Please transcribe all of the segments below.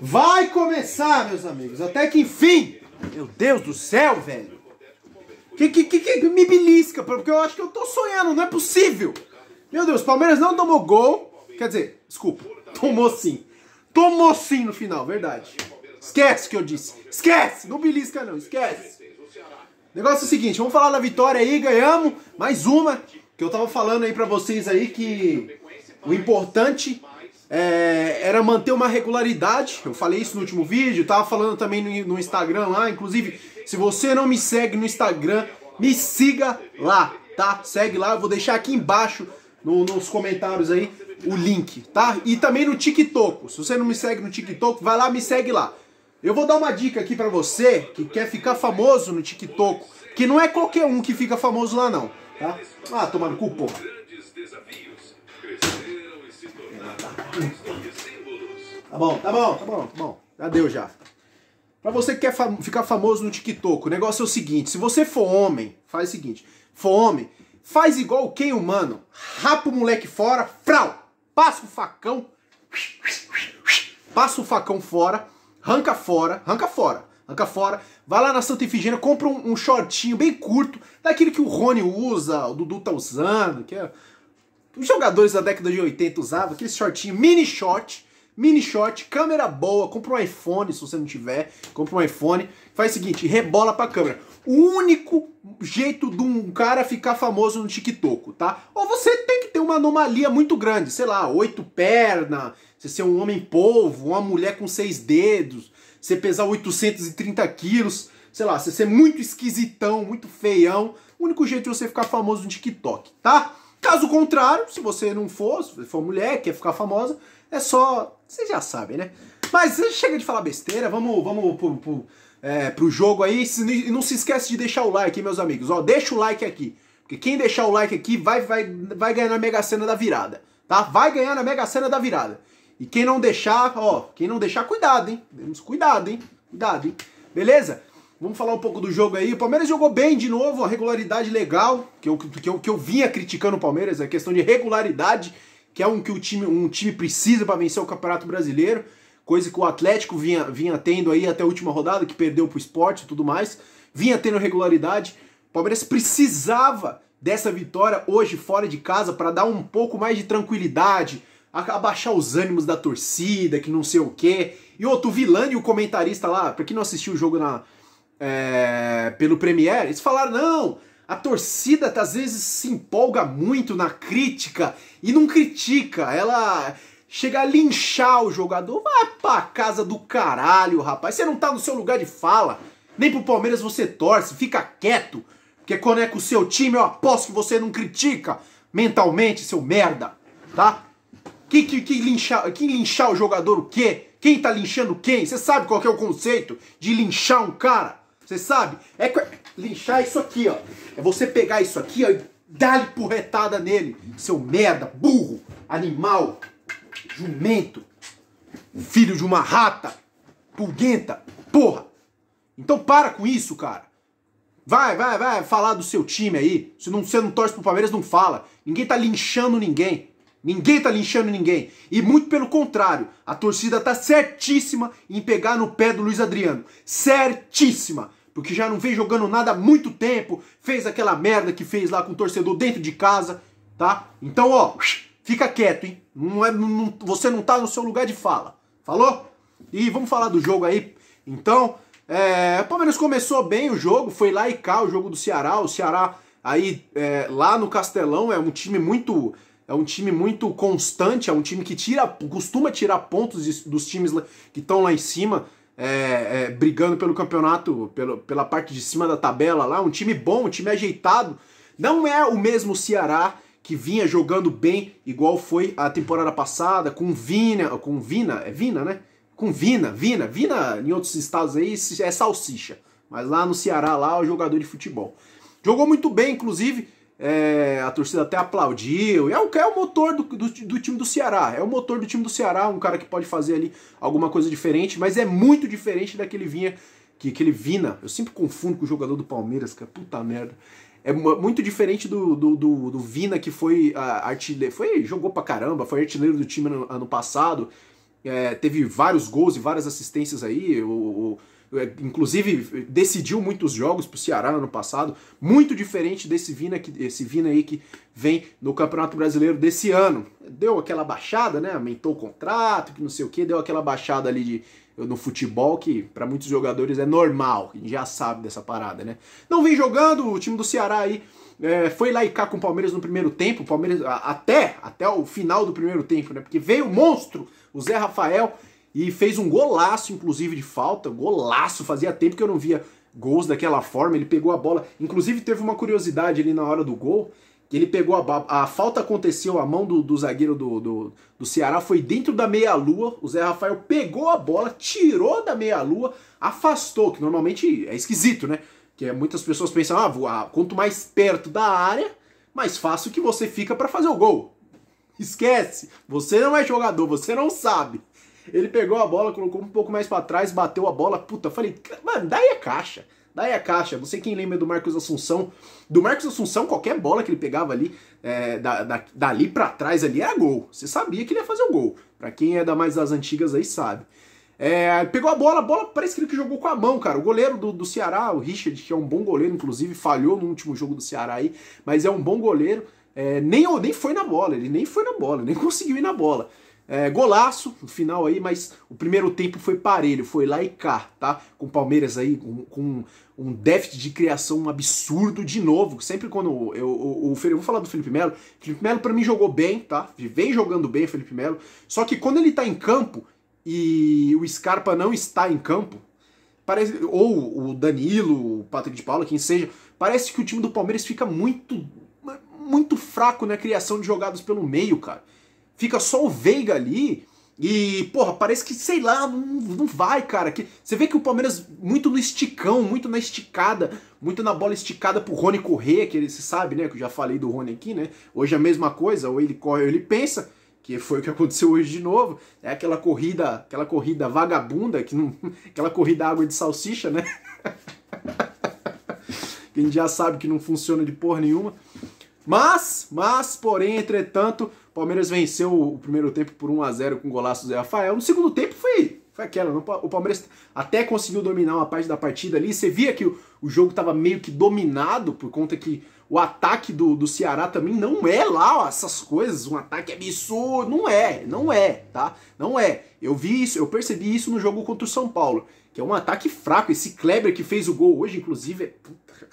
Vai começar, meus amigos. Até que enfim. Meu Deus do céu, velho. Que, que, que, que me belisca, porque eu acho que eu tô sonhando, não é possível. Meu Deus, o Palmeiras não tomou gol. Quer dizer, desculpa, tomou sim. Tomou sim no final, verdade. Esquece que eu disse. Esquece, não belisca não, esquece. negócio é o seguinte, vamos falar da vitória aí, ganhamos mais uma que eu tava falando aí para vocês aí que o importante é, era manter uma regularidade. Eu falei isso no último vídeo, tava falando também no, no Instagram lá. Inclusive, se você não me segue no Instagram, me siga lá, tá? Segue lá, eu vou deixar aqui embaixo no, nos comentários aí o link, tá? E também no TikTok. Se você não me segue no TikTok, vai lá, me segue lá. Eu vou dar uma dica aqui para você que quer ficar famoso no TikTok, que não é qualquer um que fica famoso lá não, tá? Ah, tomando cu, porra. Tá bom, tá bom, tá bom, tá bom. Já deu já. Pra você que quer fam ficar famoso no TikTok, o negócio é o seguinte: se você for homem, faz o seguinte. For homem, faz igual quem humano. Rapa o moleque fora, frau! Passa o facão. Passa o facão fora, arranca fora, arranca fora, arranca fora. Vai lá na Santa Efigênia, compra um, um shortinho bem curto, daquele que o Rony usa, o Dudu tá usando, que é os jogadores da década de 80 usavam, aquele shortinho mini short, mini shot, câmera boa, compra um iPhone se você não tiver, compra um iPhone. Faz o seguinte, rebola pra câmera. O único jeito de um cara ficar famoso no TikTok, tá? Ou você tem que ter uma anomalia muito grande, sei lá, oito pernas, você ser um homem polvo, uma mulher com seis dedos, você pesar 830 quilos, sei lá, você ser muito esquisitão, muito feião. O único jeito de você ficar famoso no TikTok, tá? Caso contrário, se você não for, se for mulher, quer ficar famosa, é só. Vocês já sabem, né? Mas chega de falar besteira, vamos, vamos pro, pro, é, pro jogo aí. E não se esquece de deixar o like, meus amigos. Ó, deixa o like aqui. Porque quem deixar o like aqui vai, vai, vai ganhar na Mega Sena da virada. Tá? Vai ganhar na Mega Sena da virada. E quem não deixar, ó, quem não deixar, cuidado, hein? Cuidado, hein? Cuidado, hein? Beleza? Vamos falar um pouco do jogo aí. O Palmeiras jogou bem de novo, a regularidade legal, que eu, que eu, que eu vinha criticando o Palmeiras, a questão de regularidade, que é um que o time, um time precisa para vencer o Campeonato Brasileiro, coisa que o Atlético vinha, vinha tendo aí até a última rodada, que perdeu pro esporte e tudo mais. Vinha tendo regularidade. O Palmeiras precisava dessa vitória hoje fora de casa para dar um pouco mais de tranquilidade, abaixar os ânimos da torcida, que não sei o quê. E outro, o Vilani, o comentarista lá, para quem não assistiu o jogo na, é, pelo Premier, eles falaram, não, a torcida tá, às vezes se empolga muito na crítica e não critica, ela chega a linchar o jogador, vai pra casa do caralho, rapaz, você não tá no seu lugar de fala, nem pro Palmeiras você torce, fica quieto, porque quando é com o seu time eu aposto que você não critica mentalmente, seu merda, tá? Quem que, que, linchar, que linchar o jogador o quê? Quem tá linchando quem? Você sabe qual é o conceito de linchar um cara? Você sabe? É linchar isso aqui, ó. É você pegar isso aqui, ó, e dar-lhe porretada nele. Seu merda, burro, animal, jumento, filho de uma rata, pulguenta, porra. Então para com isso, cara. Vai, vai, vai falar do seu time aí. Se não, você não torce pro Palmeiras, não fala. Ninguém tá linchando ninguém. Ninguém tá linchando ninguém. E muito pelo contrário, a torcida tá certíssima em pegar no pé do Luiz Adriano. Certíssima porque já não vem jogando nada há muito tempo, fez aquela merda que fez lá com o torcedor dentro de casa, tá? Então, ó, fica quieto, hein? Não é, não, você não tá no seu lugar de fala. Falou? E vamos falar do jogo aí. Então, é, o Palmeiras começou bem o jogo, foi lá e cá o jogo do Ceará. O Ceará aí é, lá no Castelão é um time muito é um time muito constante, é um time que tira, costuma tirar pontos dos times que estão lá em cima é, é, brigando pelo campeonato, pelo, pela parte de cima da tabela lá, um time bom, um time ajeitado. Não é o mesmo Ceará que vinha jogando bem, igual foi a temporada passada, com Vina, com Vina, é Vina, né? Com Vina, Vina, Vina em outros estados aí é salsicha, mas lá no Ceará lá o é jogador de futebol. Jogou muito bem, inclusive, é, a torcida até aplaudiu. É o, é o motor do, do, do, time do Ceará. É o motor do time do Ceará, um cara que pode fazer ali alguma coisa diferente, mas é muito diferente daquele vinha. Que, aquele vina, eu sempre confundo com o jogador do Palmeiras, cara, é puta merda. É muito diferente do, do, do, do Vina, que foi artilheiro. Foi, jogou pra caramba, foi artilheiro do time ano, ano passado. É, teve vários gols e várias assistências aí. o, o é, inclusive decidiu muitos jogos pro Ceará ano passado, muito diferente desse Vina, que, esse Vina aí que vem no Campeonato Brasileiro desse ano. Deu aquela baixada, né? Aumentou o contrato, que não sei o que, deu aquela baixada ali de, no futebol que para muitos jogadores é normal, a gente já sabe dessa parada, né? Não vem jogando, o time do Ceará aí é, foi lá e cá com o Palmeiras no primeiro tempo, Palmeiras até, até o final do primeiro tempo, né? Porque veio o monstro, o Zé Rafael, e fez um golaço, inclusive, de falta. Golaço, fazia tempo que eu não via gols daquela forma. Ele pegou a bola. Inclusive, teve uma curiosidade ali na hora do gol. Que ele pegou a, a falta aconteceu, a mão do, do zagueiro do, do, do, Ceará foi dentro da meia-lua. O Zé Rafael pegou a bola, tirou da meia-lua, afastou, que normalmente é esquisito, né? Que é, muitas pessoas pensam, ah, ah, quanto mais perto da área, mais fácil que você fica para fazer o gol. Esquece, você não é jogador, você não sabe. Ele pegou a bola, colocou um pouco mais para trás, bateu a bola. Puta, falei, mano, daí é caixa. Daí é caixa. Não sei quem lembra do Marcos Assunção. Do Marcos Assunção, qualquer bola que ele pegava ali, é, da, da, dali para trás ali, era gol. Você sabia que ele ia fazer o um gol. Pra quem é da mais das antigas aí sabe. É, pegou a bola, a bola parece que ele jogou com a mão, cara. O goleiro do, do Ceará, o Richard, que é um bom goleiro, inclusive, falhou no último jogo do Ceará aí, mas é um bom goleiro. É, nem, nem foi na bola, ele nem foi na bola, nem conseguiu ir na bola. É, golaço, no final aí, mas o primeiro tempo foi parelho, foi lá e cá, tá? Com o Palmeiras aí, com, com um déficit de criação absurdo de novo. Sempre quando eu, eu, eu, eu vou falar do Felipe Melo, Felipe Melo para mim jogou bem, tá? Vem jogando bem o Felipe Melo. Só que quando ele tá em campo e o Scarpa não está em campo, parece ou o Danilo, o Patrick de Paula, quem seja, parece que o time do Palmeiras fica muito muito fraco na criação de jogadas pelo meio, cara. Fica só o Veiga ali. E, porra, parece que, sei lá, não, não vai, cara. Que, você vê que o Palmeiras, muito no esticão, muito na esticada, muito na bola esticada pro Rony correr, que ele se sabe, né? Que eu já falei do Rony aqui, né? Hoje é a mesma coisa, ou ele corre ou ele pensa, que foi o que aconteceu hoje de novo. É aquela corrida, aquela corrida vagabunda, que não, aquela corrida água de salsicha, né? quem a gente já sabe que não funciona de porra nenhuma. Mas, mas, porém, entretanto, o Palmeiras venceu o primeiro tempo por 1 a 0 com o golaço do Zé Rafael. No segundo tempo foi, foi aquela. O Palmeiras até conseguiu dominar uma parte da partida ali. Você via que o, o jogo estava meio que dominado por conta que o ataque do, do Ceará também não é lá ó, essas coisas, um ataque absurdo. Não é, não é, tá? Não é. Eu vi isso, eu percebi isso no jogo contra o São Paulo, que é um ataque fraco. Esse Kleber que fez o gol hoje, inclusive, é,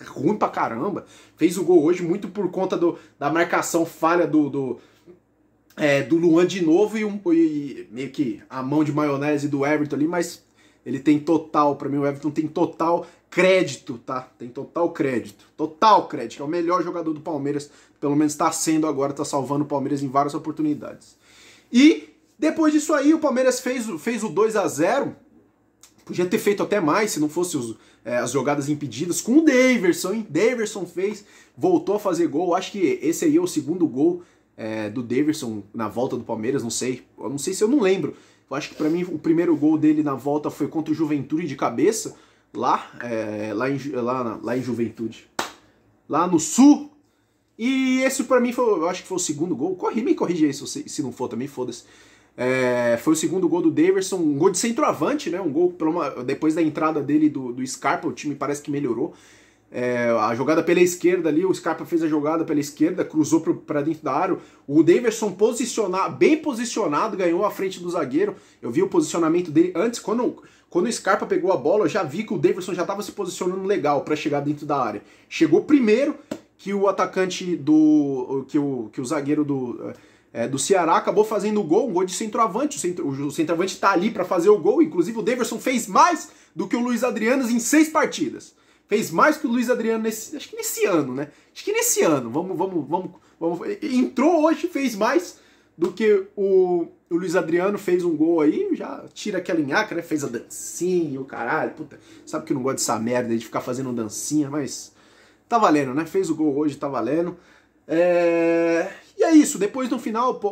é ruim pra caramba. Fez o gol hoje muito por conta do, da marcação falha do, do é, do Luan de novo e, um, e meio que a mão de maionese do Everton ali, mas ele tem total, para mim o Everton tem total crédito, tá? Tem total crédito. Total crédito. É o melhor jogador do Palmeiras, pelo menos está sendo agora, está salvando o Palmeiras em várias oportunidades. E depois disso aí, o Palmeiras fez, fez o 2 a 0 Podia ter feito até mais se não fosse os, é, as jogadas impedidas. Com o Daverson, hein? Daverson fez, voltou a fazer gol. Acho que esse aí é o segundo gol é, do Davidson na volta do Palmeiras, não sei. Eu não sei se eu não lembro. Eu acho que para mim o primeiro gol dele na volta foi contra o Juventude de cabeça, lá, é, lá, em, lá, lá em Juventude. Lá no Sul. E esse para mim foi, eu acho que foi o segundo gol. Corri, me corrija aí se, se não for também, foda-se. É, foi o segundo gol do Davidson, um gol de centroavante, né? Um gol uma, depois da entrada dele do, do Scarpa, o time parece que melhorou. É, a jogada pela esquerda ali, o Scarpa fez a jogada pela esquerda, cruzou para dentro da área. O Daverson posicionar bem posicionado, ganhou a frente do zagueiro. Eu vi o posicionamento dele antes, quando, quando o Scarpa pegou a bola, eu já vi que o Daverson já estava se posicionando legal para chegar dentro da área. Chegou primeiro que o atacante do. que o, que o zagueiro do. É, é, do Ceará acabou fazendo o gol, um gol de centroavante. O, centro, o centroavante está ali para fazer o gol. Inclusive, o Daverson fez mais do que o Luiz Adriano em seis partidas. Fez mais que o Luiz Adriano nesse, acho que nesse ano, né? Acho que nesse ano. Vamos, vamos, vamos, vamos entrou hoje, fez mais do que o, o Luiz Adriano fez um gol aí, já tira aquela linhaca, né? Fez a dancinha, o caralho, puta. Sabe que eu não gosto dessa merda de ficar fazendo dancinha, mas tá valendo, né? Fez o gol hoje, tá valendo. É... E é isso, depois no final o,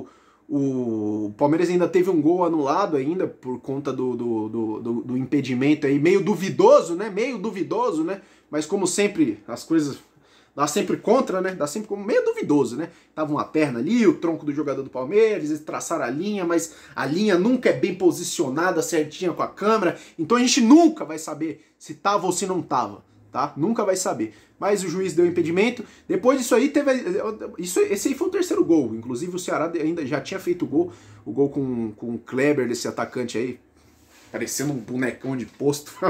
o, o Palmeiras ainda teve um gol anulado ainda por conta do, do, do, do, impedimento aí, meio duvidoso, né? Meio duvidoso, né? Mas como sempre, as coisas dá sempre contra, né? Dá sempre como meio duvidoso, né? Tava uma perna ali, o tronco do jogador do Palmeiras, eles traçaram a linha, mas a linha nunca é bem posicionada certinha com a câmera, então a gente nunca vai saber se tava ou se não tava tá? Nunca vai saber. Mas o juiz deu impedimento. Depois disso aí teve isso esse aí foi o terceiro gol. Inclusive o Ceará ainda já tinha feito o gol, o gol com com o Kleber desse atacante aí, parecendo um bonecão de posto.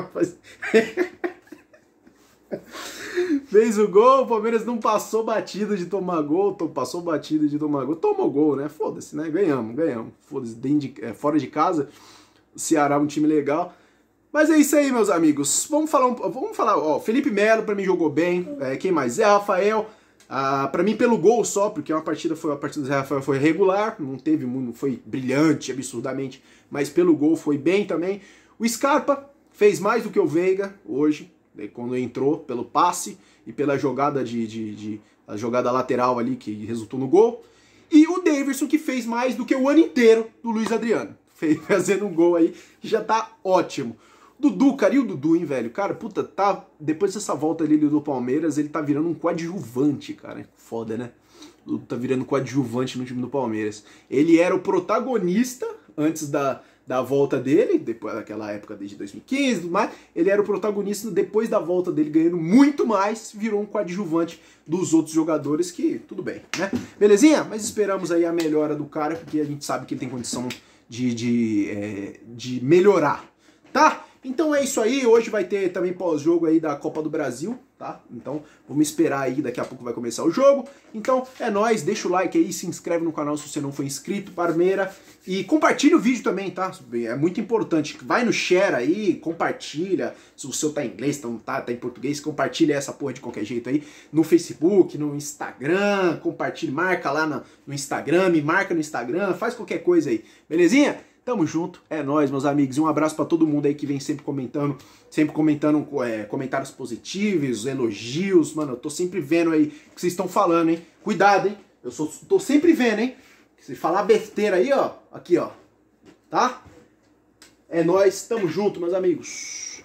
Fez o gol, o Palmeiras não passou batida de tomar gol, passou batida de tomar gol, tomou gol, né? Foda-se, né? Ganhamos, ganhamos. Foda-se, de, é, fora de casa, o Ceará é um time legal. Mas é isso aí, meus amigos. Vamos falar, um, vamos falar, ó, Felipe Melo para mim jogou bem. É, quem mais? É Rafael. Ah, para mim pelo gol só, porque uma partida foi a partida do Rafael foi regular, não teve, não foi brilhante absurdamente, mas pelo gol foi bem também. O Scarpa fez mais do que o Veiga hoje, né, quando entrou pelo passe e pela jogada de, de, de a jogada lateral ali que resultou no gol. E o Davidson que fez mais do que o ano inteiro do Luiz Adriano, fez, fazendo um gol aí, já tá ótimo. Dudu, cara, e o Dudu, hein, velho? Cara, puta, tá. Depois dessa volta ali do Palmeiras, ele tá virando um coadjuvante, cara. Foda, né? Dudu tá virando coadjuvante no time do Palmeiras. Ele era o protagonista antes da, da volta dele, depois daquela época desde 2015 e tudo mais, ele era o protagonista, depois da volta dele ganhando muito mais, virou um coadjuvante dos outros jogadores que, tudo bem, né? Belezinha? Mas esperamos aí a melhora do cara, porque a gente sabe que ele tem condição de, de, é, de melhorar, tá? Então é isso aí, hoje vai ter também pós-jogo aí da Copa do Brasil, tá? Então vamos esperar aí, daqui a pouco vai começar o jogo. Então é nós, deixa o like aí, se inscreve no canal se você não for inscrito, Parmeira. E compartilha o vídeo também, tá? É muito importante. Vai no share aí, compartilha. Se o seu tá em inglês, então tá, tá em português, compartilha essa porra de qualquer jeito aí. No Facebook, no Instagram, compartilha, marca lá no Instagram, me marca no Instagram, faz qualquer coisa aí, belezinha? Tamo junto, é nós, meus amigos. E um abraço para todo mundo aí que vem sempre comentando, sempre comentando é, comentários positivos, elogios, mano. Eu tô sempre vendo aí o que vocês estão falando, hein? Cuidado, hein? Eu sou, tô sempre vendo, hein? Se falar besteira aí, ó, aqui, ó. Tá? É nós, tamo junto, meus amigos.